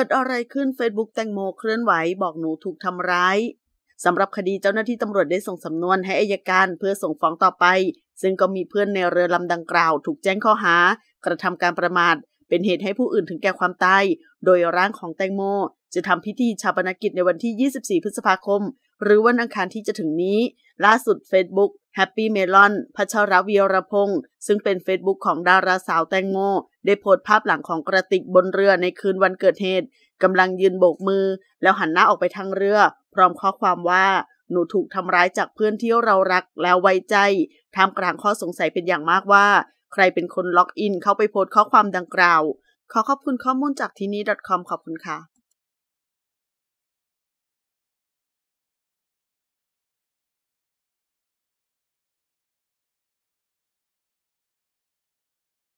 กิดอะไรขึ้น Facebook แตงโมเคลื่อนไหวบอกหนูถูกทำร้าย สำหรับคดีเจ้าหน้าที่ตำรวจได้ส่งสำนวนให้อายการเพื่อส่งฟ้องต่อไป ซึ่งก็มีเพื่อนในเรือลำดังกล่าวถูกแจ้งข้อหา กระทำการประมาทเป็นเหตุให้ผู้อื่นถึงแก่ความตาย โดยร่างของแตงโม จะทำพิธีชาปนกิจในวันที่ 24 พฤษภาคม หรือวันอังคารที่จะถึงนี้ ล่าสุด Facebook Happy Melon พัชรวีรพงศ์ซึ่งเป็น Facebook ของดาราสาวแตงโม ได้โพสต์ภาพหลังของกระติกบนเรือในคืนวันเกิดเหตุกำลังยืนโบกมือ แล้วหันหน้าออกไปทางเรือ พร้อมข้อความว่า หนูถูกทำร้ายจากเพื่อนที่เรารักแล้วไว้ใจท่ามกลางข้อสงสัยเป็นอย่างมากว่าใครเป็นคนล็อกอินเข้าไปโพสต์ข้อความดังกล่าวขอขอบคุณข้อมูลจากทีนี้ .com ขอบคุณค่ะ